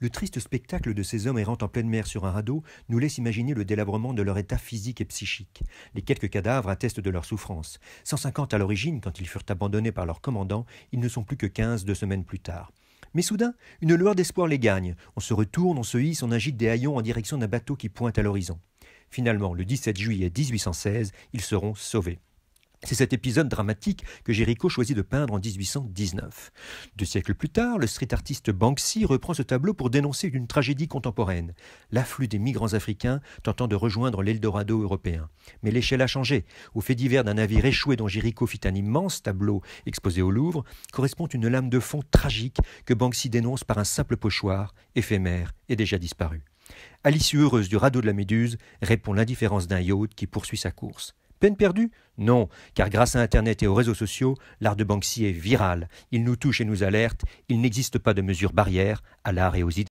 Le triste spectacle de ces hommes errant en pleine mer sur un radeau nous laisse imaginer le délabrement de leur état physique et psychique. Les quelques cadavres attestent de leur souffrance. 150 à l'origine, quand ils furent abandonnés par leur commandant, ils ne sont plus que 15 deux semaines plus tard. Mais soudain, une lueur d'espoir les gagne. On se retourne, on se hisse, on agite des haillons en direction d'un bateau qui pointe à l'horizon. Finalement, le 17 juillet 1816, ils seront sauvés. C'est cet épisode dramatique que Géricault choisit de peindre en 1819. Deux siècles plus tard, le street artiste Banksy reprend ce tableau pour dénoncer une tragédie contemporaine, l'afflux des migrants africains tentant de rejoindre l'Eldorado européen. Mais l'échelle a changé. Au fait divers d'un navire échoué dont Géricault fit un immense tableau exposé au Louvre, correspond une lame de fond tragique que Banksy dénonce par un simple pochoir, éphémère et déjà disparu. À l'issue heureuse du radeau de la Méduse, répond l'indifférence d'un yacht qui poursuit sa course. Peine perdue Non, car grâce à Internet et aux réseaux sociaux, l'art de Banksy est viral. Il nous touche et nous alerte. Il n'existe pas de mesure barrière à l'art et aux idées.